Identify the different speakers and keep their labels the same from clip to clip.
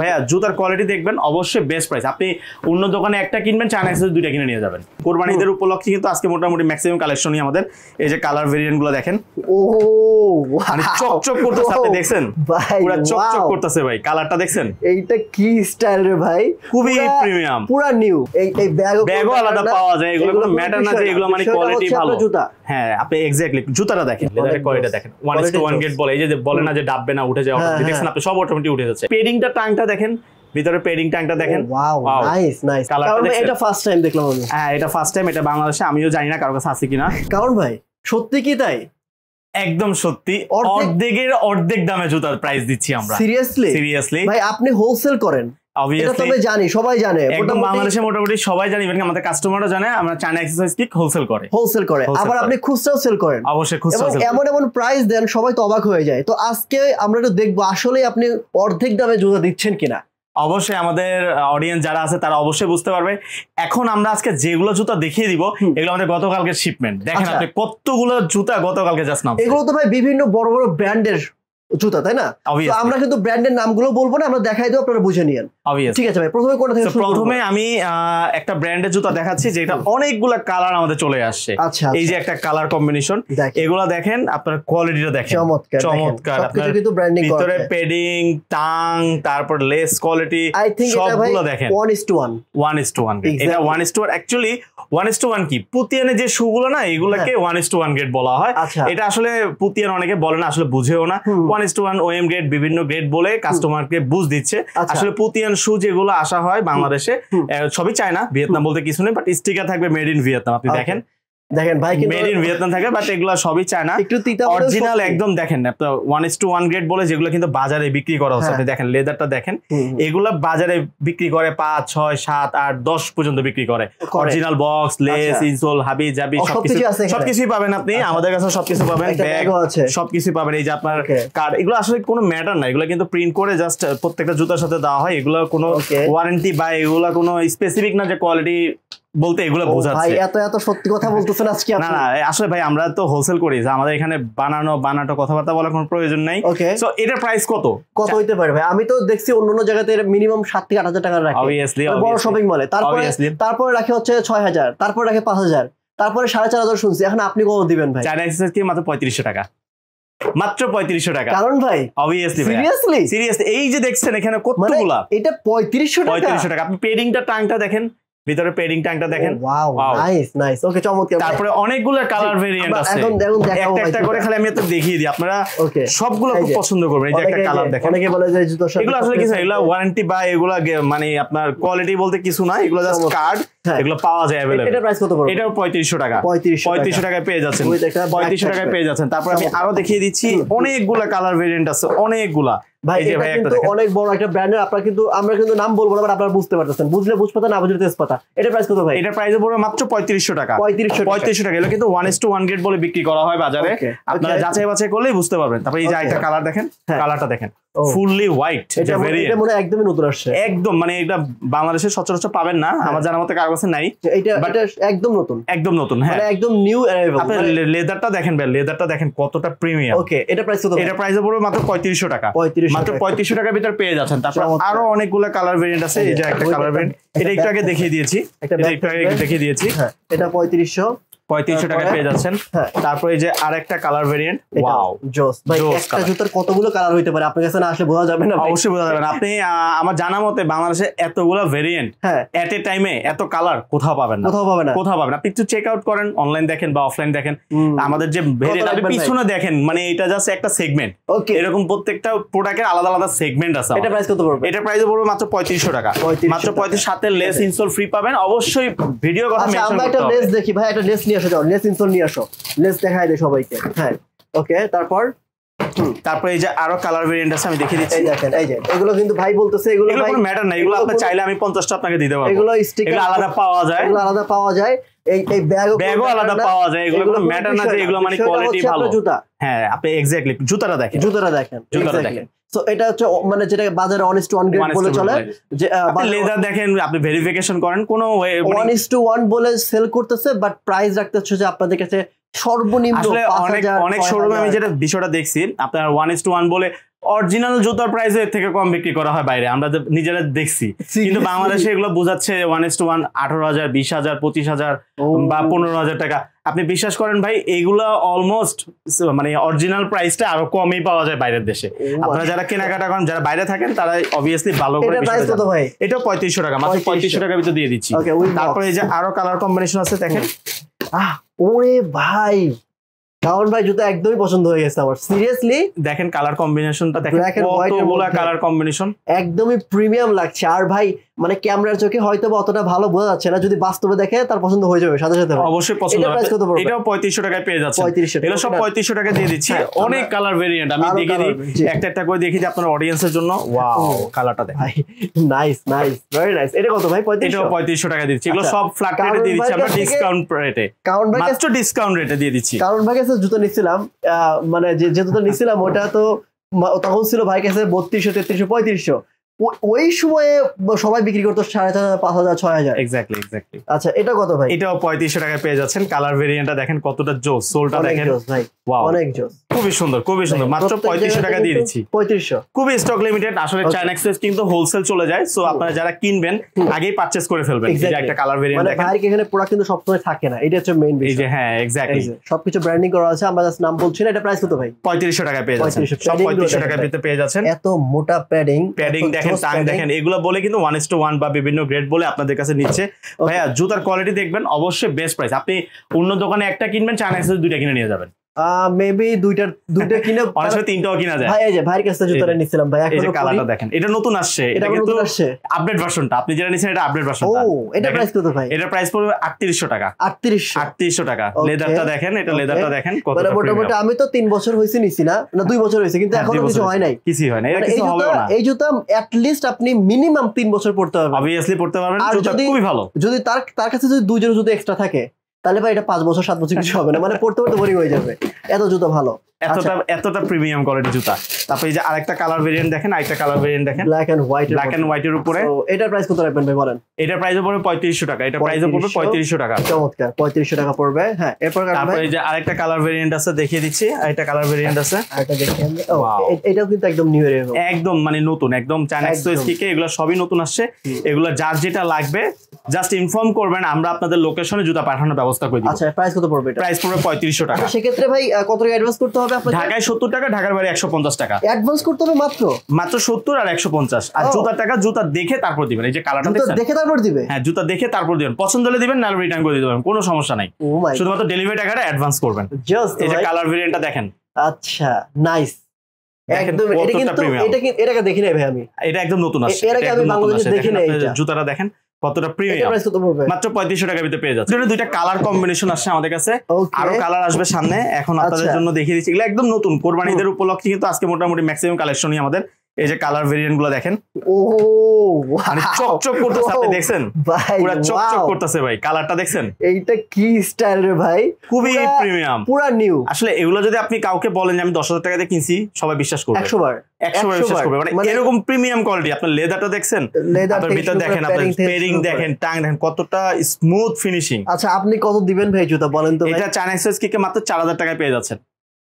Speaker 1: ভাইয়া জুতার কোয়ালিটি দেখবেন অবশ্যই বেস্ট প্রাইস আপনি অন্য দোকানে একটা কিনবেন চায়না এক্সেস দুইটা কিনে নিয়ে যাবেন কোরবানিদের উপলক্ষে কিন্তু আজকে মোটামুটি ম্যাক্সিমাম কালেকশনই আমাদের এই যে কালার ভেরিয়েন্ট গুলো দেখেন ও আরে মানে চকচক করতেছে আপনি দেখছেন পুরো চকচক করতেছে ভাই কালারটা দেখছেন
Speaker 2: এইটা কি স্টাইল রে ভাই খুবই প্রিমিয়াম পুরো নিউ এই এই ব্যাগও ব্যাগও আলাদা পাওয়া যায় এগুলো কোনো ম্যাটার না যে এগুলো মানে কোয়ালিটি ভালো জুতা
Speaker 1: হ্যাঁ আপনি এক্স্যাক্টলি দেখেন ওয়ান গেট বলে এই যে বলে না যে ডাববে না উঠে যায় হ্যাঁ, হ্যাঁ। সব অটোমেটিক দেখেন পেডিং দেখেন oh, এটা ফার্স্ট টাইম হ্যাঁ এটা ফার্স্ট টাইম এটা বাংলাদেশে আমিও জানি না কারো কাছে আছে কিনা কারণ ভাই সত্যি কি তাই একদম সত্যি অর্ধেকের অর্ধেক দামে জুতার প্রাইস দিচ্ছি আমরা সিরিয়াসলি সিরিয়াসলি ভাই আপনি হোলসেল করেন জানি করে আবার আপনি সেল এমন
Speaker 2: এমন প্রাইস দেন সবাই অবাক হয়ে যায় তো আজকে আমরা দেখবো আপনি অর্ধেক দামে জুতা দিচ্ছেন
Speaker 1: কিনা অবশ্যই আমাদের অডিয়েন্স যারা আছে তারা অবশ্যই বুঝতে পারবে এখন আমরা আজকে যেগুলো জুতা দেখিয়ে দিব এগুলো আমাদের গতকালকে শিপমেন্ট দেখেন আচ্ছা। আপনি কতগুলো জুতা গতকালকে জাস্ট নাম এগুলো তো ভাই
Speaker 2: বিভিন্ন বড় বড় ব্র্যান্ডের জুতা তাই না আমরা কিন্তু ব্র্যান্ডের নামগুলো বলবো না আমরা দেখাই দেবো আপনারা বুঝে নিন ঠিক আছে ভাই প্রথমে কোনটা থেকে প্রথমে
Speaker 1: আমি একটা ব্র্যান্ডের জুতা দেখাচ্ছি যেটা অনেকগুলা কালার আমাদের চলে আসছে আচ্ছা, আচ্ছা। এই যে একটা কালার কম্বিনেশন এগুলা দেখেন আপনারা কোয়ালিটিটা দেখেন চমৎকার চমৎকার আপনারা কিন্তু ব্র্যান্ডিং করে ভিতরে প্যাডিং টাং তারপর লেস কোয়ালিটি সবগুলো দেখেন 1:1 1:1 এটা 1:1 অ্যাকচুয়ালি 1:1 কি পুতিয়ানে যে শুগুলো না এগুলাকে 1:1 হ্যাঁ। গ্রেড বলা হয় আচ্ছা। এটা আসলে পুতিয়ান অনেকে বলে না আসলে বুঝেও না one is to one OM grade বিভিন্ন গ্রেড বলে কাস্টমারকে বুঝ দিচ্ছে আচ্ছা। আসলে পুতিয়ান শু যেগুলো আসা হয় বাংলাদেশে সবই চায় না ভিয়েতনাম বলতে কিছু নেই বাট স্টিকার থাকবে মেড ইন ভিয়েতনাম আপনি আচ্ছা। দেখেন দেখেন ভাই মেড ইন ভিয়েতনাম থাকে বাট এগুলো সবই চায়না একটু তিতা অরিজিনাল একদম দেখেন আপনার one is to one grade বলে যেগুলো কিন্তু বাজারে বিক্রি করা হচ্ছে হ্যাঁ। আপনি দেখেন লেদারটা দেখেন এগুলো বাজারে বিক্রি করে পাঁচ ছয় সাত আট দশ পর্যন্ত বিক্রি করে অরিজিনাল বক্স লেস ইনসোল হাবি জাবি সবকিছু সবকিছুই পাবেন আপনি আচ্ছা। আমাদের কাছে সবকিছু পাবেন ব্যাগ সবকিছু পাবেন এই যে আপনার কার্ড এগুলো আসলে কোনো ম্যাটার না এগুলো কিন্তু প্রিন্ট করে জাস্ট প্রত্যেকটা জুতার সাথে দেওয়া হয় এগুলো কোনো ওয়ারেন্টি বা এগুলো কোনো স্পেসিফিক না যে কোয়ালিটি বলতে এগুলো বোঝাচ্ছে এত এত সত্যি কথা বলতেছেন আজকে না না আসলে ভাই আমরা তো হোলসেল করি যে আমাদের এখানে বানানো বানাটো কথাবার্তা বলার কোনো প্রয়োজন নাই ওকে সো এটার প্রাইস কত কত হইতে পারে ভাই আমি তো দেখছি অন্য অন্য জায়গাতে
Speaker 2: মিনিমাম 7 থেকে 8000 টাকা রাখে অবিয়াসলি মানে বড় শপিং মলে তারপরে তারপরে রাখে হচ্ছে 6000 তারপরে রাখে 5000 তারপরে 4500 শুনছি এখন আপনি কত দিবেন ভাই চার
Speaker 1: এক্সেস কি মাত্র 3500 টাকা মাত্র পঁয়ত্রিশশো টাকা কারণ ভাই অবভিয়াসলি সিরিয়াসলি সিরিয়াসলি এই যে দেখছেন এখানে মানে কতগুলা এটা পঁয়ত্রিশশো পঁয়ত্রিশশো টাকা আপনি পেডিংটা টাংটা দেখেন ভিতরে পেডিং ট্যাঙ্কটা দেখেন
Speaker 2: তারপরে অনেকগুলো কালার ভেরিয়েন্ট আছে একটা করে খালি আমি
Speaker 1: দেখিয়ে দিই আপনারা সবগুলো খুব পছন্দ করবেন এই যে একটা কালার দেখেন অনেকে বলে যে জুতো সব এগুলো আসলে কিছু এগুলো ওয়ারেন্টি বা এগুলো মানে আপনার কোয়ালিটি বলতে কিছু না এগুলো জাস্ট কার্ড হ্যাঁ। এগুলো পাওয়া যায় अवेलेबल এটা প্রাইস কত পড়বে এটা 3500 টাকা 3500 টাকায় পেয়ে যাচ্ছেন 3500 টাকায় পেয়ে যাচ্ছেন তারপর আমি আরো দেখিয়ে দিচ্ছি অনেকগুলো কালার ভেরিয়েন্ট আছে অনেকগুলা ভাই অনেক বড় একটা
Speaker 2: কিন্তু আমরা কিন্তু নাম বলবো বাট বুঝতে বুঝলে বুঝপাতা না বুঝলে তেজপাতা এটা প্রাইস এটা মাত্র
Speaker 1: টাকা টাকা কিন্তু বলে বিক্রি করা হয় বাজারে আপনারা যাচাই বাছাই করলেই বুঝতে পারবেন তারপর এই যে একটা কালার দেখেন কালারটা হ্যাঁ। দেখেন ফুললি হোয়াইট এটা মনে একদমই নতুন আসছে একদম মানে এটা বাংলাদেশে সচরাচর পাবেন না হ্যাঁ। আমার মতে নাই একদম নতুন একদম নতুন হ্যাঁ মানে একদম নিউ অ্যারাইভাল লেদারটা দেখেন ভাই লেদারটা দেখেন কতটা প্রিমিয়াম ওকে এটা প্রাইস কত এটা প্রাইস পড়বে মাত্র 3500 টাকা মাত্র 3500 টাকার ভিতর পেয়ে যাচ্ছেন তারপর আরো অনেকগুলো কালার ভেরিয়েন্ট আছে এই যে একটা কালার ভেরিয়েন্ট এটা একটু আগে দেখিয়ে দিয়েছি এটা একটু আগে দেখিয়ে দিয়েছি হ্যাঁ,
Speaker 2: এটা 3500 পঁয়ত্রিশশো টাকা পেয়ে যাচ্ছেন হ্যাঁ।
Speaker 1: তারপরে যে আরেকটা কালার ভেরিয়েন্ট ওয়াও
Speaker 2: জোস একটা জুতার কতগুলো কালার হইতে পারে আপনার কাছে না আসলে বোঝা যাবে না অবশ্যই বোঝা যাবে না আপনি
Speaker 1: আমার জানা মতে বাংলাদেশে এতগুলো ভেরিয়েন্ট হ্যাঁ এট এ টাইমে এত কালার কোথাও পাবেন না কোথাও পাবেন না কোথাও পাবেন আপনি একটু চেক আউট করেন অনলাইন দেখেন বা অফলাইন দেখেন আমাদের যে ভেরিয়েন্ট আপনি পিছনে দেখেন মানে এটা জাস্ট একটা সেগমেন্ট ওকে এরকম প্রত্যেকটা প্রোডাক্টের আলাদা আলাদা সেগমেন্ট আছে এটা প্রাইস কত পড়বে এটা প্রাইস পড়বে মাত্র পঁয়ত্রিশশো টাকা মাত্র পঁয়ত্রিশ সাথে লেস ইনস্টল ফ্রি পাবেন অবশ্যই ভিডিও কথা আচ্ছা, আমরা একটা লেস
Speaker 2: দেখি ভাই একটা লেস নিয়ে নিয়ে আসো যাও লেস নিয়ে আসো লেস দেখাই দেয় সবাইকে হ্যাঁ ওকে তারপর
Speaker 1: তারপরে এই যে আরো কালার ভেরিয়েন্ট আছে আমি দেখিয়ে দিচ্ছি দেখেন এই যে এগুলো কিন্তু ভাই বলতেছে এগুলো ভাই কোনো ম্যাটার না এগুলো আপনি চাইলে আমি টা আপনাকে দিতে পারবো এগুলো স্টিকার আলাদা পাওয়া যায় এগুলো
Speaker 2: আলাদা পাওয়া যায় এই এই ব্যাগও ব্যাগও আলাদা পাওয়া যায় এগুলো কোনো ম্যাটার না যে এগুলো মানে কোয়ালিটি ভালো জুতা
Speaker 1: হ্যাঁ আপনি এক্স্যাক্টলি জুতাটা দেখেন জুতাটা দেখেন জুতাটা দেখেন তো
Speaker 2: এটা হচ্ছে মানে বাজারে ওয়ান ওয়ান বলে চলে যে লেদার দেখেন
Speaker 1: আপনি ভেরিফিকেশন করেন কোনো ওয়ান
Speaker 2: টু ওয়ান বলে সেল করতেছে বাট প্রাইস রাখতে হচ্ছে যে আপনাদের কাছে অনেক আমি যেটা
Speaker 1: বিষয়টা দেখছি আপনার ওয়ান টু ওয়ান বলে অরিজিনাল থেকে কম বিক্রি করা হয় বাইরে আমরা নিজেরা দেখছি কিন্তু বাংলাদেশে এগুলো বোঝাচ্ছে ওয়ান টু ওয়ান আঠারো হাজার বিশ হাজার পঁচিশ হাজার বা পনেরো হাজার টাকা আপনি বিশ্বাস করেন ভাই এগুলা অলমোস্ট মানে অরিজিনাল প্রাইসটা আরো কমই পাওয়া যায় বাইরের দেশে আপনারা যারা আচ্ছা। কেনাকাটা করেন যারা বাইরে থাকেন তারা অবভিয়াসলি ভালো করে এটা পঁয়ত্রিশশো টাকা মাত্র পঁয়ত্রিশশো টাকা ভিতরে দিয়ে দিচ্ছি তারপরে এই যে আরো কালার কম্বিনেশন
Speaker 2: আছে দেখেন আহ ওরে ভাই দাওন ভাই জুতো একদমই পছন্দ হয়ে গেছে
Speaker 1: আমার সিরিয়াসলি দেখেন কালার কম্বিনেশনটা দেখেন কতগুলা কালার কম্বিনেশন
Speaker 2: একদমই প্রিমিয়াম লাগছে আর ভাই মানে ক্যামেরার চোখে হয়তো বা অতটা ভালো বোঝা যাচ্ছে না যদি বাস্তবে দেখে তার পছন্দ হয়ে
Speaker 1: যাবে সাথে সাথে অবশ্যই পছন্দ হবে এটাও 3500 টাকায় পেয়ে যাচ্ছে 3500 এটা সব 3500 টাকায় দিয়ে দিচ্ছি হ্যাঁ, অনেক কালার ভেরিয়েন্ট আমি দেখিয়ে দিই একটা একটা করে দেখিয়ে দিই আপনার অডিয়েন্সের জন্য ওয়াও কালারটা দেখ নাইস নাইস ভেরি নাইস এটা কত ভাই 3500 এটা 3500 টাকা দিচ্ছি এগুলো আচ্ছা, সব ফ্ল্যাট রেটে দিয়ে দিচ্ছি আমরা ডিসকাউন্ট রেটে কারণ ভাই একটু ডিসকাউন্ট রেটে দিয়ে দিচ্ছি
Speaker 2: কারণ ভাই কাছে জুতো নিছিলাম মানে যে জুতো নিছিলাম ওটা তো তখন ছিল ভাই কাছে 3200 3300 3500 ওই সময়ে সবাই বিক্রি করতো সাড়ে চার হাজার পাঁচ হাজার ছয় হাজার
Speaker 1: এক্স্যাক্টলি এক্স্যাক্টলি
Speaker 2: আচ্ছা এটা কত ভাই
Speaker 1: এটাও পঁয়ত্রিশশো টাকায় পেয়ে যাচ্ছেন কালার ভেরিয়েন্টটা দেখেন কতটা জোস সোলটা দেখেন অনেক জোস খুবই সুন্দর খুবই সুন্দর মাত্র পঁয়ত্রিশশো টাকা দিয়ে দিচ্ছি পঁয়ত্রিশশো খুবই স্টক লিমিটেড আসলে কিন্তু হোলসেল চলে যায় সো আপনারা যারা কিনবেন আগেই পারচেস করে ফেলবেন একটা কালার মানে ভেরিয়েন্ট দেখেন এখানে প্রোডাক্ট কিন্তু
Speaker 2: সবসময় থাকে না এটা হচ্ছে মেইন বিষয় হ্যাঁ এক্স্যাক্টলি সবকিছু ব্র্যান্ডিং করা আছে আমরা জাস্ট নাম বলছি না এটা প্রাইস কত ভাই পঁয়ত্রিশশো
Speaker 1: টাকায় পেয়ে যাচ্ছেন সব পঁয়ত্রিশশো টাকা পেতে
Speaker 2: পেয়ে যাচ্ছেন এত মোটা প্যাডিং প্যাডিং দেখেন দেখেন টাং দেখেন
Speaker 1: এগুলো বলে কিন্তু ওয়ান টু ওয়ান বা বিভিন্ন গ্রেড বলে আপনাদের কাছে নিচ্ছে ভাইয়া জুতার কোয়ালিটি দেখবেন অবশ্যই বেস্ট প্রাইস আপনি অন্য দোকানে একটা কিনবেন চায়না এক্সেস দুইটা কিনে নিয়ে যাবেন
Speaker 2: মেবি দুইটা দুইটা
Speaker 1: কিনা ভাই দেখেন এটা নতুন আসছে এটা আপডেট ভার্সনটা আপনি যেটা আপডেট এটা প্রাইস ভাই এটা প্রাইস টাকা টাকা লেদারটা দেখেন এটা লেদারটা দেখেন মোটামুটি
Speaker 2: আমি তো তিন বছর হয়েছে নিছি না দুই বছর হয়েছে কিন্তু হ্যাঁ, এখনো কিছু হয় নাই
Speaker 1: কিছুই হয় মানে না এটা
Speaker 2: এই জুতা অ্যাট লিস্ট আপনি মিনিমাম তিন বছর পড়তে পারবেন পড়তে পারবেন ভালো যদি তার তার কাছে যদি দুজন যদি এক্সট্রা থাকে তাহলে ভাই এটা পাঁচ বছর সাত বছর কিছু হবে না মানে পড়তে পড়তে বোরিং হয়ে যাবে এত জুতো ভালো এতটা আচ্ছা।
Speaker 1: এতটা প্রিমিয়াম কোয়ালিটি জুতা তারপরে এই যে আরেকটা কালার ভেরিয়েন্ট দেখেন আরেকটা কালার ভেরিয়েন্ট দেখেন black and white black and হোয়াইটের উপরে এটার প্রাইস কত রাখবেন ভাই বলেন এটার প্রাইস পড়বে 3500 টাকা এটা প্রাইস পড়বে 3500 টাকা চমৎকার 3500 টাকা পড়বে হ্যাঁ এরপর তারপরে যে আরেকটা কালার ভেরিয়েন্ট আছে দেখিয়ে দিচ্ছি আরেকটা কালার ভেরিয়েন্ট আছে আরেকটা দেখেন এটাও কিন্তু একদম নিউ একদম মানে নতুন একদম চায়না এক্সপ্রেস থেকে এগুলো সবই নতুন আসছে এগুলো যার যেটা লাগবে জাস্ট ইনফর্ম করবেন আমরা আপনাদের লোকেশনে জুতা পাঠানোর ব্যবস্থা করে দিব আচ্ছা প্রাইস কত পড়বে এটা প্রাইস পড়বে 3500 টাকা আচ্ছা,
Speaker 2: ক্ষেত্রে ভাই কত টাকা অ্যাডভান্স করতে হবে আপনাকে ঢাকায়
Speaker 1: 70 টাকা ঢাকার বাইরে 150 টাকা
Speaker 2: অ্যাডভান্স করতে হবে মাত্র
Speaker 1: মাত্র 70 আর 150 আর জুতা টাকা জুতা দেখে তারপর দিবেন এই যে কালারটা দেখছেন দেখে তারপর দিবে হ্যাঁ জুতা দেখে তারপর দিবেন পছন্দ হলে দিবেন নালে রিটার্ন করে দিতে পারেন কোনো সমস্যা নাই oh শুধুমাত্র ডেলিভারি টাকাটা অ্যাডভান্স করবেন জাস্ট এই যে কালার ভেরিয়েন্টটা দেখেন আচ্ছা
Speaker 2: নাইস একদম এটা কিন্তু এটা এটাকে দেখিনি ভাই আমি
Speaker 1: এটা একদম নতুন আসছে এর আমি বাংলাদেশে দেখিনি এটা জুতাটা দেখেন কতটা প্রিমিয়াম মাত্র পঁয়ত্রিশশো টাকার ভিতরে পেয়ে যাচ্ছে দুইটা কালার কম্বিনেশন আসছে আমাদের কাছে আরো কালার আসবে সামনে এখন আচ্ছা। জন্য দেখিয়ে দিচ্ছি একদম নতুন কোরবানিদের কিন্তু আজকে মোটামুটি ম্যাক্সিমাম আমাদের এই যে কালার ভেরিয়েন্ট গুলো দেখেন ও চক মানে চকচক করতেছে দেখছেন পুরো চকচক করতেছে ভাই কালারটা দেখছেন এইটা কি স্টাইল রে ভাই খুবই প্রিমিয়াম পুরা নিউ আসলে এগুলো যদি আপনি কাউকে বলেন যে আমি দশ টাকা দিয়ে কিনছি সবাই বিশ্বাস করবে একশো বার মানে মানে- এরকম প্রিমিয়াম কোয়ালিটি আপনি দেখছেন ভিতর দেখেন আপনি দেখেন টাং দেখেন কতটা স্মুথ ফিনিশিং আচ্ছা আপনি কত দিবেন ভাই জুতা বলেন তো এটা হাজার মাত্র টাকায় পেয়ে যাচ্ছেন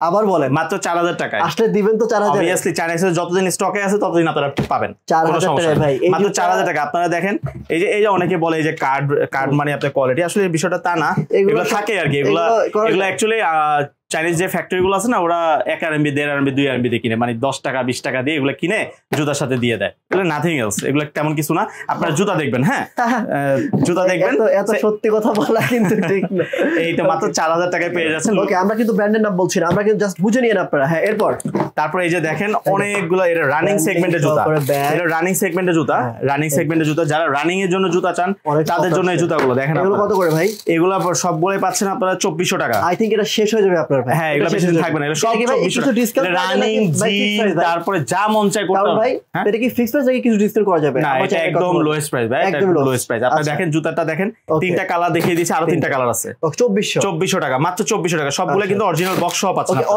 Speaker 1: আবার বলেন মাত্র চার হাজার টাকা আসলে দিবেন তো চার হাজার যতদিন স্টকে আছে ততদিন আপনারা পাবেন চার হাজার টাকা ভাই মাত্র চার হাজার টাকা আপনারা দেখেন এই যে এই যে অনেকে বলে এই যে কার্ড কার্ড মানে আপনার কোয়ালিটি আসলে বিষয়টা তা না এগুলো থাকে আর কি এগুলো এগুলো অ্যাকচুয়ালি চাইনিজ যে ফ্যাক্টরিগুলো আছে না ওরা এক আর এমবি দেড় আরএমবি দুই আরএমবি দিয়ে কিনে মানে দশ টাকা বিশ টাকা দিয়ে এগুলো কিনে জুতার সাথে দিয়ে দেয় এগুলো নাথিং এলস এগুলো তেমন কিছু না আপনারা জুতা দেখবেন হ্যাঁ জুতা দেখবেন এত সত্যি কথা বলা কিন্তু ঠিক না এইটা মাত্র চার হাজার টাকায় পেয়ে যাচ্ছেন
Speaker 2: ওকে আমরা কিন্তু ব্র্যান্ডের নাম বলছি না আমরা কিন্তু জাস্ট বুঝে নিয়ে আপনারা হ্যাঁ
Speaker 1: এরপর তারপর এই যে দেখেন অনেকগুলো এটা রানিং সেগমেন্টের জুতা এটা রানিং সেগমেন্টের জুতা রানিং হ্যাঁ। সেগমেন্টের জুতা যারা রানিং এর জন্য জুতা চান তাদের জন্য এই জুতাগুলো দেখেন এগুলো কত করে ভাই এগুলো সব বলে পাচ্ছেন আপনারা চব্বিশশো টাকা আই থিঙ্ক এটা শেষ হয়ে যাবে আপনার তিনটা কালার দেখিয়ে আরো তিনটা কালার আছে টাকা মাত্র টাকা আচ্ছা। কিন্তু বক্স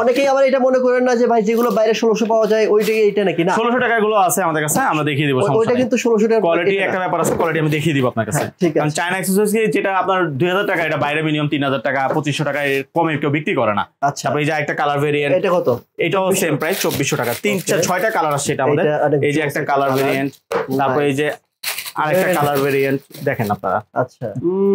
Speaker 1: অনেকেই
Speaker 2: এটা মনে করেন না যে ভাই যেগুলো বাইরে পাওয়া যায় ওইটাই এটা নাকি টাকা
Speaker 1: গুলো আছে আমাদের কাছে আমরা দেখিয়ে দিব কিন্তু টাকা কোয়ালিটি একটা ব্যাপার আছে কোয়ালিটি আমি দেখিয়ে দিব আপনার কাছে হ্যাঁ, কারণ চায়না যেটা আপনার 2000 টাকা এটা বাইরে মিনিমাম হাজার টাকা পঁচিশশো টাকা কমে কেউ বিক্রি করে না আচ্ছা এই যে একটা কালার ভেরিয়েন্ট এটা কত এটাও সেম প্রাইস 2400 টাকা তিনটা ছয়টা কালার আছে এটা আমাদের এই যে একটা কালার ভেরিয়েন্ট তারপর এই যে আরেকটা কালার ভেরিয়েন্ট দেখেন আপনারা আচ্ছা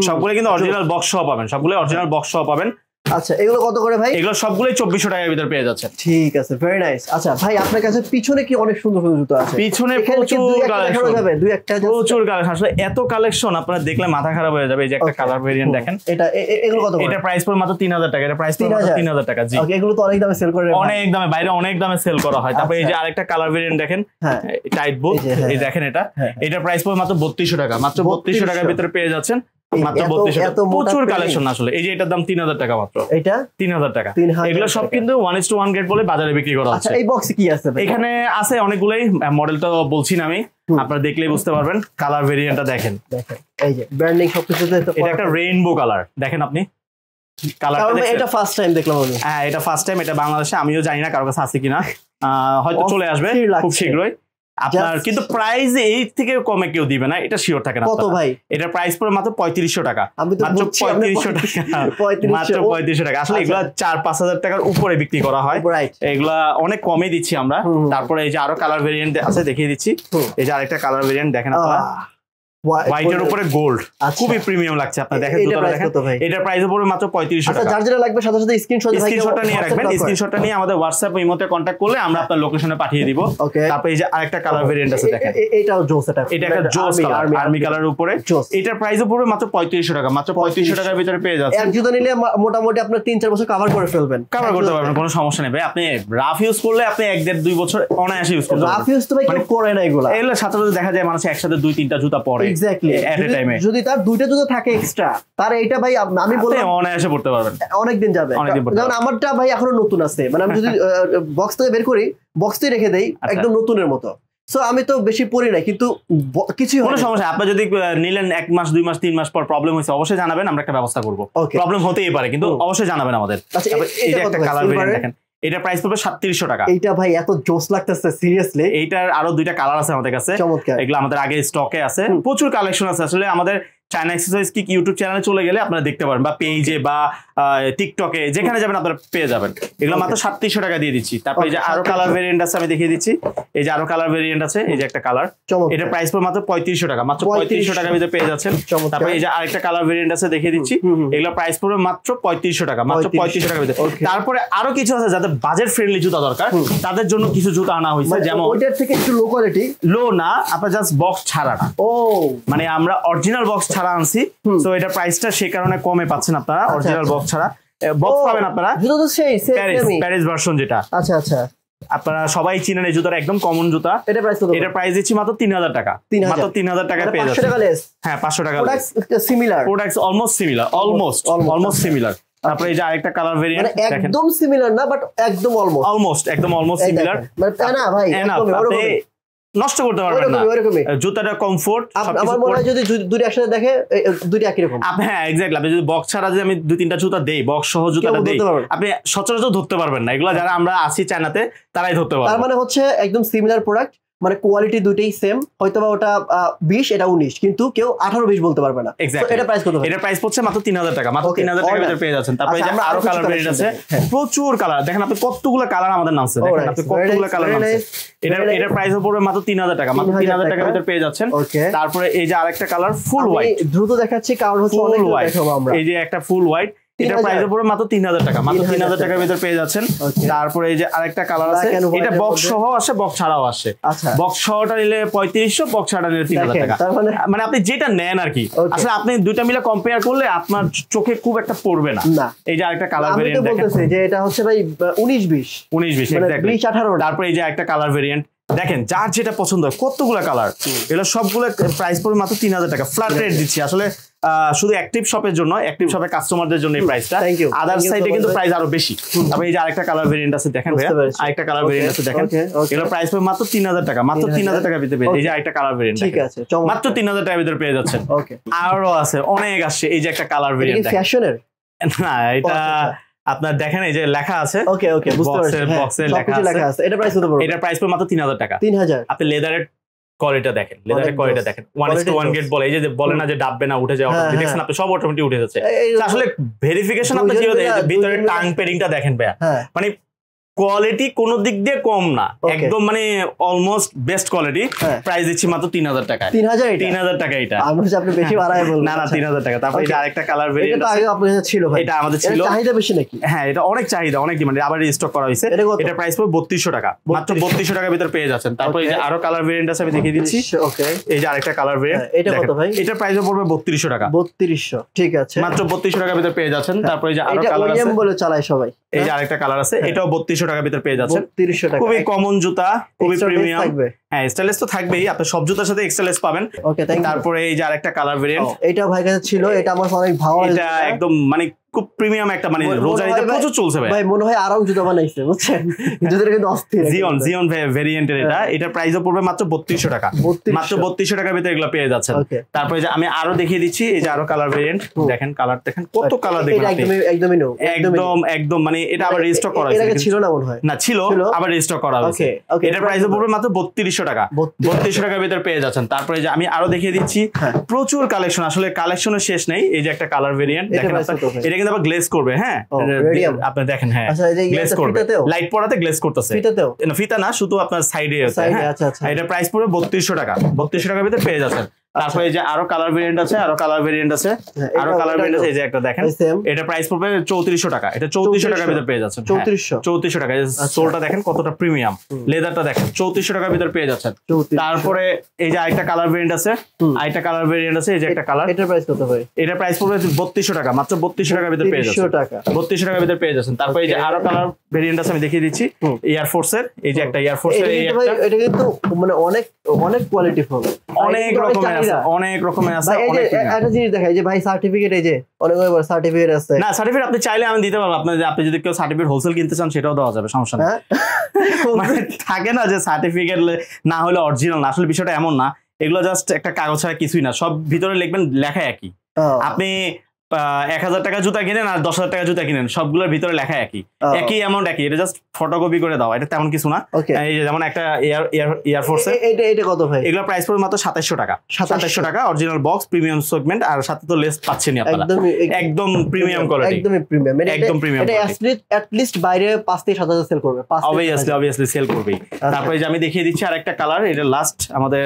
Speaker 1: সবগুলো কিন্তু অরিজিনাল বক্স সহ পাবেন সবগুলো অরিজিনাল বক্স সহ পাবেন আচ্ছা এগুলো কত করে ভাই এগুলো সবগুলোই চব্বিশশো টাকার ভিতরে পেয়ে যাচ্ছে ঠিক আছে ভেরি নাইস
Speaker 2: আচ্ছা ভাই আপনার কাছে পিছনে কি অনেক সুন্দর সুন্দর জুতো আছে পিছনে প্রচুর কালেকশন
Speaker 1: দুই একটা প্রচুর কালেকশন আসলে এত কালেকশন আপনারা দেখলে মাথা খারাপ হয়ে যাবে এই যে একটা কালার ভেরিয়েন্ট দেখেন এটা
Speaker 2: এগুলো কত এটা প্রাইস
Speaker 1: পড়ে মাত্র তিন হাজার টাকা এটা প্রাইস পড়ে মাত্র 3000 টাকা জি এগুলো তো অনেক দামে সেল করে অনেক দামে বাইরে অনেক দামে সেল করা হয় তারপর এই যে আচ্ছা। আরেকটা কালার ভেরিয়েন্ট দেখেন টাইট হ্যাঁ। বুট এই হ্যাঁ, হ্যাঁ। দেখেন এটা এটা প্রাইস পড়ে মাত্র 3200 টাকা মাত্র 3200 টাকার ভিতরে পেয়ে যাচ্ছেন এগুলো সব কিন্তু ওয়ান টু ওয়ান বলে বাজারে বিক্রি করা আচ্ছা, আছে অনেকগুলোই মডেলটা বলছি না আমি আপনারা দেখলেই বুঝতে পারবেন কালার ভেরিয়েন্টটা দেখেন এটা একটা রেইনবো কালার দেখেন আপনি এটা ফার্স্ট টাইম হ্যাঁ এটা ফার্স্ট টাইম এটা বাংলাদেশে আমিও জানি না কারো কাছে আছে কিনা হয়তো চলে আসবে খুব শীঘ্রই আপনার কিন্তু প্রাইস এই থেকে কমে কেউ দিবে না এটা শিওর থাকে না কত ভাই এটা প্রাইস পড়ে মাত্র পঁয়ত্রিশশো টাকা মাত্র পঁয়ত্রিশশো টাকা মাত্র পঁয়ত্রিশশো টাকা আসলে আচ্ছা। এগুলা চার পাঁচ হাজার টাকার উপরে বিক্রি করা হয় এগুলা অনেক কমে দিচ্ছি আমরা তারপরে এই যে আরো কালার ভেরিয়েন্ট আছে দেখিয়ে দিচ্ছি এই যে আরেকটা কালার ভেরিয়েন্ট দেখেন আপনারা হোয়াইটের টাকার ভিতরে পেয়ে
Speaker 2: মোটামুটি আপনার তিন চার বছর কাভার করে ফেলবেন কভার করতে
Speaker 1: পারবেন কোনো সমস্যা নেই ভাই আপনি রাফ ইউজ করলে আপনি এক দেড় দুই বছর অনায়াসে ইউজ করবেন রাফ ইউজ না এগুলো সাথে দেখা যায় মানুষ একসাথে দুই তিনটা জুতা পরে
Speaker 2: যদি তার দুইটা জুতো থাকে এক্সট্রা তার ভাই আমি অনায়াসে পড়তে পারবেন যাবে আমারটা ভাই এখনো নতুন আছে মানে আমি যদি বক্স থেকে বের করি বক্সটাই রেখে দেই আচ্ছা। একদম নতুনের মতো সো আমি তো বেশি পড়ি না কিন্তু
Speaker 1: কিছু কোনো সমস্যা আপনি যদি নিলেন এক মাস দুই মাস তিন মাস পর প্রবলেম হয়েছে অবশ্যই জানাবেন আমরা একটা ব্যবস্থা করবো প্রবলেম হতেই পারে কিন্তু oh। অবশ্যই জানাবেন আমাদের আচ্ছা, এটা একটা কালার দেখেন এটা প্রাইস পড়বে সাতত্রিশশো টাকা এইটা ভাই এত জোস লাগতেছে সিরিয়াসলি এইটার আরো দুইটা কালার আছে আমাদের কাছে চমৎকার এগুলো আমাদের আগে স্টকে আছে প্রচুর কালেকশন আছে আসলে আমাদের চায়না এক্সারসাইজ কিক ইউটিউব চ্যানেলে চলে গেলে আপনারা দেখতে পারেন বা পেজে বা টিকটকে যেখানে যাবেন আপনারা পেয়ে যাবেন এগুলো মাত্র সাতত্রিশশো টাকা দিয়ে দিচ্ছি তারপর এই যে আরো কালার ভেরিয়েন্ট আছে আমি দেখিয়ে দিচ্ছি এই যে আরো কালার ভেরিয়েন্ট আছে এই যে একটা কালার এটা প্রাইস পড়ে মাত্র পঁয়ত্রিশশো টাকা মাত্র পঁয়ত্রিশশো টাকা ভিতরে পেয়ে যাচ্ছেন
Speaker 2: তারপর এই যে আরেকটা
Speaker 1: কালার ভেরিয়েন্ট আছে দেখিয়ে দিচ্ছি এগুলো প্রাইস পড়বে মাত্র পঁয়ত্রিশশো টাকা মাত্র পঁয়ত্রিশশো টাকা ভিতরে তারপরে আরো কিছু আছে যাদের বাজেট ফ্রেন্ডলি জুতা দরকার তাদের জন্য কিছু জুতা আনা হয়েছে মানে যেমন ওইটার থেকে একটু লো কোয়ালিটি লো না আপনার জাস্ট বক্স ছাড়া না ও মানে আমরা অরিজিনাল বক্স ছাড়া ছাড়া আনছি তো এটা প্রাইসটা সে কারণে কমে পাচ্ছেন আপনারা অরিজিনাল আচ্ছা, বক্স আচ্ছা। ছাড়া বক্স পাবেন আপনারা জুতো তো সেই প্যারিস ভার্সন যেটা আচ্ছা আচ্ছা আপনারা সবাই চিনেন এই জুতার একদম কমন জুতা এটা প্রাইস এটা প্রাইস দিচ্ছি মাত্র 3000 টাকা মাত্র 3000 টাকা পেয়ে যাচ্ছে 500 টাকা লেস হ্যাঁ 500 টাকা less similar product almost similar almost almost similar তারপরে এই যে আরেকটা কালার মানে ভেরিয়েন্ট একদম সিমিলার না বাট একদম অলমোস্ট অলমোস্ট একদম অলমোস্ট সিমিলার মানে না ভাই নষ্ট করতে পারবেন না জুতাটা কমফোর্ট আমার মনে হয়
Speaker 2: যদি দুটো একসাথে দেখে দুটো একই রকম হ্যাঁ
Speaker 1: এক্স্যাক্টলি আপনি যদি বক্স ছাড়া যদি আমি দুই তিনটা জুতা দেই বক্স সহ জুতাটা দেই আপনি সচরাচর ধরতে পারবেন না এগুলো যারা আমরা আছি চায়নাতে তারাই ধরতে পারবে তার মানে
Speaker 2: হচ্ছে একদম সিমিলার প্রোডাক্ট মানে কোয়ালিটি দুটেই সেম হয়তো বা ওটা বিশ এটা উনিশ কিন্তু কেউ আঠারো বিশ বলতে পারবে না
Speaker 1: এটা প্রাইস কত এটা প্রাইস পড়ছে মাত্র তিন হাজার টাকা মাত্র তিন হাজার টাকার ভিতরে পেয়ে যাচ্ছেন তারপরে যে আচ্ছা, আমরা আরো কালার ভেরিয়েন্ট আছে হ্যাঁ। প্রচুর কালার দেখেন আপনি কতগুলো কালার আমাদের নামছে দেখেন আপনি কতগুলো কালার নামছে এটা এটা প্রাইস পড়বে মাত্র তিন হাজার টাকা মাত্র তিন হাজার টাকার ভিতরে পেয়ে যাচ্ছেন তারপরে এই যে আরেকটা কালার ফুল হোয়াইট দ্রুত দেখাচ্ছি কারণ হচ্ছে অনেক দেখাবো আমরা এই যে একটা ফুল হোয়াইট এটা প্রাইস উপরে মাত্র 3000 টাকা মাত্র 3000 টাকার ভিতরে পেয়ে যাচ্ছেন তারপরে এই যে আরেকটা কালার আছে এটা বক্স সহ আসে বক্স ছাড়াও আসে বক্স আচ্ছা। সহটা নিলে পঁয়ত্রিশশো বক্স ছাড়া নিলে 3000 টাকা মানে-, মানে আপনি যেটা নেন আর কি আসলে আপনি দুইটা মিলে কম্পেয়ার করলে আপনার চোখে খুব একটা পড়বে না এই যে আরেকটা কালার ভেরিয়েন্ট আমি যে এটা হচ্ছে ভাই 19 20 19 20 এক্স্যাক্টলি আঠারো তারপরে এই যে একটা কালার ভেরিয়েন্ট দেখেন যার যেটা পছন্দ হয় কতগুলো কালার এগুলো সবগুলো প্রাইস পড়বে মাত্র তিন হাজার টাকা ফ্ল্যাট রেট দিচ্ছি আসলে শুধু অ্যাক্টিভ শপের জন্য অ্যাক্টিভ শপের কাস্টমারদের জন্য এই প্রাইসটা আদার সাইডে কিন্তু প্রাইস আরো বেশি তবে এই যে আরেকটা কালার ভেরিয়েন্ট আছে দেখেন ভাইয়া আরেকটা কালার ভেরিয়েন্ট আছে দেখেন এটা প্রাইস হবে মাত্র 3000 টাকা মাত্র 3000 টাকা ভিতরে পেয়ে এই যে আরেকটা কালার ভেরিয়েন্ট ঠিক আছে মাত্র 3000 টাকা ভিতরে পেয়ে যাচ্ছেন ওকে আরো আছে অনেক আছে এই যে একটা কালার ভেরিয়েন্ট দেখেন ফ্যাশনের না এটা আপনার দেখেন এই যে লেখা আছে ওকে ওকে বুঝতে পারছি হ্যাঁ, বক্সের লেখা আছে এটা প্রাইস কত পড়বে এটা প্রাইস হবে মাত্র 3000 টাকা 3000 আপনি লেদারের কোয়ালিটা দেখেন লেদারের কোয়ালিটা দেখেন one is to one grade বলে এই যে বলে না যে ডাববে না উঠে যায় হ্যাঁ, অটোমেটিক দেখছেন হ্যাঁ। আপনি সব অটোমেটিক উঠে যাচ্ছে আসলে ভেরিফিকেশন আপনি কি হবে ভিতরে টাং পেরিংটা দেখেন ভাইয়া হ্যাঁ। মানে কোয়ালিটি কোন দিক দিয়ে কম না একদম মানে অলমোস্ট বেস্ট কোয়ালিটি প্রাইস দিচ্ছি মাত্র তিন হাজার টাকা তিন হাজার তিন হাজার টাকা এটা আপনি বেশি বাড়ায় বলবেন না না তিন হাজার টাকা তারপর এটা আরেকটা কালার ভেরিয়েন্ট আছে এটা আগে আপনার কাছে ছিল এটা আমাদের ছিল চাহিদা বেশি নাকি হ্যাঁ এটা অনেক চাহিদা অনেক ডিমান্ড আবার স্টক করা হয়েছে এটা প্রাইস পড়বে 3200 টাকা মাত্র 3200 টাকার ভিতর পেয়ে যাচ্ছেন তারপর এই যে আরো কালার ভেরিয়েন্ট আছে আমি দেখিয়ে দিচ্ছি ওকে এই যে আরেকটা কালার হ্যাঁ, ভেরিয়েন্ট এটা কত ভাই এটা প্রাইস পড়বে 3200 টাকা 3200 ঠিক আছে মাত্র 3200 টাকার ভিতর পেয়ে যাচ্ছেন হ্যাঁ। তারপর এই যে আরো কালার e আছে বলে চালায় সবাই এই যে হ্যাঁ। আরেকটা কালার আছে এটাও 3200 টাকা ভিতরে পেয়ে যাচ্ছেন খুবই কমন জুতা খুবই প্রিমিয়াম হ্যাঁ স্টাইলেস তো থাকবেই আপনি সব জুতার সাথে এক্সটাইলেস পাবেন ওকে তারপরে এই যে কালার ভেরিয়েন্ট oh,
Speaker 2: এটা ভাই কাছে ছিল এটা আমার অনেক ভালো এটা
Speaker 1: একদম মানে খুব প্রিমিয়াম একটা মানে রোজারিতে প্রচুর চলছে ভাই ভাই
Speaker 2: মনে হয় জুতা বানাইছে বুঝছেন কিন্তু
Speaker 1: অস্থির জিওন জিওন ভেরিয়েন্টের এটা প্রাইসও হ্যাঁ। পড়বে মাত্র 3200 টাকা মাত্র 3200 টাকার ভিতরে এগুলো পেয়ে যাচ্ছেন তারপরে যে আমি আরো দেখিয়ে দিচ্ছি এই যে আরো কালার ভেরিয়েন্ট oh. দেখেন কালার দেখেন কত কালার দেখেন একদম
Speaker 2: একদমই নো একদম একদম মানে এটা আবার রিস্টক করা ছিল না মনে হয় না ছিল আবার রিস্টক করা হয়েছে এটার প্রাইসও
Speaker 1: পড়বে মাত্র 3200 বত্রিশশো টাকা বত্রিশশো টাকার ভিতরে পেয়ে যাচ্ছেন তারপরে আমি আরো দেখিয়ে দিচ্ছি হ্যাঁ। প্রচুর কালেকশন আসলে কালেকশনও শেষ নেই এই যে একটা কালার ভেরিয়েন্ট এটা কিন্তু আবার গ্লেস করবে হ্যাঁ আপনি দেখেন হ্যাঁ গ্লেস আচ্ছা, করবে লাইট পড়াতে গ্লেস করতেছে ফিতা না শুধু আপনার সাইডে হ্যাঁ? আচ্ছা, আচ্ছা। এটা প্রাইস পড়বে বত্রিশশো টাকা বত্রিশশো টাকার ভিতরে পেয়ে যাচ্ছেন তারপর হ্যাঁ, টাকা এটা 3400 টাকার ভিতর পেয়ে যাচ্ছেন হ্যাঁ, আচ্ছা। টাকার ভিতর পেয়ে যাচ্ছেন তারপরে এই যে আরেকটা কালার ভেরিয়েন্ট আছে আরেকটা কালার ভেরিয়েন্ট আছে এই যে একটা কালার এটার প্রাইস কত ভাই এটা প্রাইস পড়বে 3200 টাকা মাত্র 3200 টাকার ভিতর পেয়ে যাচ্ছেন 3200 টাকার ভিতর পেয়ে যাচ্ছেন তারপর এই যে আরো কালার ভেরিয়েন্ট আছে আমি দেখিয়ে দিচ্ছি এয়ারফোর্স এর এই যে একটা এয়ারফোর্স এর
Speaker 2: এটা কিন্তু মানে অনেক অনেক কোয়ালিটি হবে অনেক রকমের চাইলে
Speaker 1: আমি দিতে আপনি যদি কেউ সার্টিফিকেট কিনতে চান সেটাও দেওয়া যাবে হ্যাঁ? মানে থাকে না যে সার্টিফিকেট না হলে অরিজিনাল না আসলে বিষয়টা এমন না এগুলো জাস্ট একটা কাগজ ছাড়া কিছুই না সব ভিতরে লিখবেন লেখা একই আপনি এক হাজার টাকা জুতা কিনেন আর দশ টাকা জুতা কিনেন সবগুলোর ভিতরে লেখা একই একই অ্যামাউন্ট একই এটা জাস্ট ফটোকপি করে দাও এটা তেমন কিছু না যেমন একটা এয়ার এয়ারফোর্স এটা এটা কত ভাই এগুলো প্রাইস পড়বে মাত্র সাতাশশো টাকা সাতাশশো টাকা অরিজিনাল বক্স প্রিমিয়াম সেগমেন্ট আর সাথে তো লেস পাচ্ছেনই আপনারা একদম প্রিমিয়াম কোয়ালিটি একদম প্রিমিয়াম একদম প্রিমিয়াম এটা
Speaker 2: অ্যাট লিস্ট বাইরে 5 থেকে 7000 সেল করবে অবভিয়াসলি
Speaker 1: অবভিয়াসলি সেল করবেই আচ্ছা। তারপরে যে আমি দেখিয়ে দিচ্ছি আর একটা কালার এটা লাস্ট আমাদের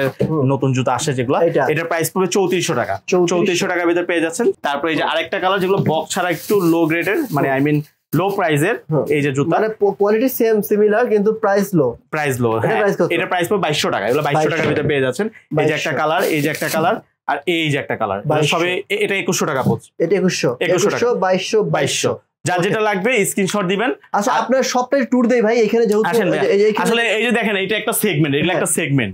Speaker 1: নতুন জুতা আসে যেগুলো এটা প্রাইস পড়বে 3400 টাকা 3400 টাকার ভিতরে পেয়ে যাচ্ছেন তারপরে এই যে আরেকটা কালার যেগুলো বক্স ছাড়া একটু লো গ্রেডের মানে আই মিন লো প্রাইজের এই যে জুতা মানে কোয়ালিটি সেম সিমিলার কিন্তু প্রাইস লো প্রাইস লো এটা প্রাইস হ্যাঁ। পড়বে 2200 টাকা এগুলো 2200 টাকার ভিতরে পেয়ে যাচ্ছেন এই যে একটা কালার এই যে একটা কালার আর এই যে একটা কালার সবে এটা 2100 টাকা পড়ছে এটা 2100 2100 2200 2200 যার যেটা লাগবে স্ক্রিনশট দিবেন আচ্ছা আপনার সবটাই ট্যুর দেই ভাই এখানে আসলে এই যে দেখেন এটা একটা সেগমেন্ট এটা একটা সেগমেন্ট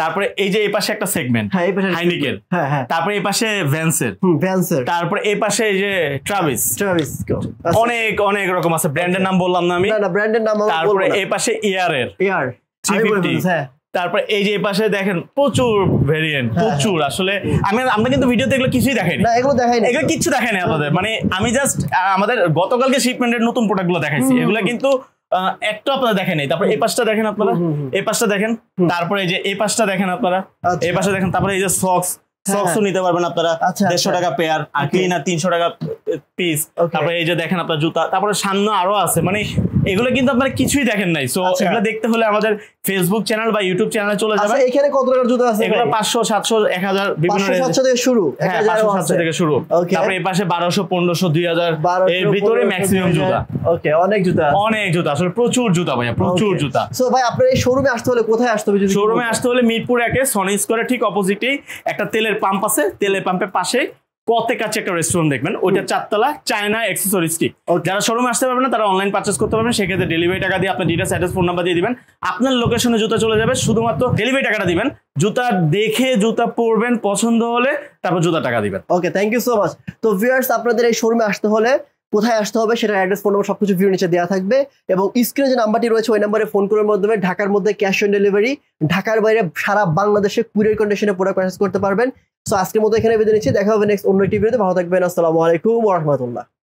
Speaker 1: তারপরে এই যে এই পাশে একটা সেগমেন্ট হ্যাঁ এই পাশে হাইনিকেল হ্যাঁ হ্যাঁ তারপরে এই পাশে ভ্যান্সের ভ্যান্সের তারপরে এই পাশে এই যে ট্রাভিস আচ্ছা। ট্রাভিস অনেক অনেক রকম আছে ব্র্যান্ডের আচ্ছা। নাম বললাম না আমি না না ব্র্যান্ডের নাম তারপরে এই পাশে ইয়ার এর ইয়ার 350 হ্যাঁ তারপর এই যে পাশে দেখেন প্রচুর ভেরিয়েন্ট হ্যাঁ, হ্যাঁ। প্রচুর আসলে আমি আমরা কিন্তু ভিডিওতে এগুলো কিছুই দেখাইনি না এগুলো দেখাইনি এগুলো কিছু দেখাইনি আপনাদের মানে আমি জাস্ট আমাদের গতকালকে শিপমেন্টের নতুন প্রোডাক্টগুলো দেখাইছি এগুলো কিন্তু একটা আপনারা দেখেন নাই তারপরে এই পাশটা দেখেন আপনারা এই পাশটা দেখেন তারপরে এই যে এই পাশটা দেখেন আপনারা আচ্ছা। এই পাশটা দেখেন তারপরে এই যে সক্স হ্যাঁ, সক্সও নিতে পারবেন আপনারা আচ্ছা, আচ্ছা। দেড়শো টাকা পেয়ার আর ক্লিনার তিনশো টাকা পিস তারপরে এই যে দেখেন আপনার জুতা তারপরে সামনে আরো আছে মানে এগুলো কিন্তু আপনারা কিছুই দেখেন নাই সো আচ্ছা। এগুলো দেখতে হলে আমাদের ফেসবুক চ্যানেল বা ইউটিউব চ্যানেলে চলে আচ্ছা, যাবে এখানে কত টাকার জুতো আছে এগুলো 500 700 1000 বিভিন্ন থেকে শুরু 1000 হ্যাঁ, থেকে শুরু তারপরে এই পাশে 1200 1500 2000 এর ভিতরে ম্যাক্সিমাম জুতা ওকে অনেক জুতা অনেক জুতা আসলে প্রচুর জুতা ভাইয়া প্রচুর জুতা সো ভাই আপনার এই শোরুমে আসতে হলে কোথায় আসতে হবে যদি শোরুমে আসতে হলে মিরপুর একে সনি স্কোয়ারের ঠিক অপোজিটেই একটা তেলের পাম্প আছে তেলের পাম্পের পাশে কতে কাছে একটা রেস্টুরেন্ট দেখবেন ওইটা চারতলা চায়না অ্যাক্সেসরিজ কি যারা শোরুমে আসতে পারবেন না তারা অনলাইন পার্চেস করতে পারবেন সেক্ষেত্রে ডেলিভারি টাকা দিয়ে আপনার ডিটেলস অ্যাড্রেস ফোন নাম্বার দিয়ে দিবেন আপনার লোকেশনে জুতা চলে যাবে শুধুমাত্র ডেলিভারি টাকাটা দিবেন জুতা দেখে জুতা পরবেন পছন্দ হলে তারপর জুতা টাকা দিবেন okay thank you so much
Speaker 2: তো ভিউয়ার্স আপনাদের এই শোরুমে আসতে হলে কোথায় আসতে হবে সেটা অ্যাড্রেস ফোন নাম্বার সবকিছু ভিউ নিচে দেওয়া থাকবে এবং স্ক্রিনে যে নাম্বারটি রয়েছে ওই নাম্বারে ফোন করার মাধ্যমে ঢাকার মধ্যে ক্যাশ অন ডেলিভারি ঢাকার বাইরে সারা বাংলাদেশে কুরিয়ার কন্ডিশনে প্রোডাক্ট পারচেস করতে পারবেন সো আজকের মতো এখানে বেঁধে নিচ্ছি দেখা হবে নেক্সট অন্য একটি ভিডিওতে ভালো থাকবেন আসসালামু আলাইকুম রহমতুল্লাহ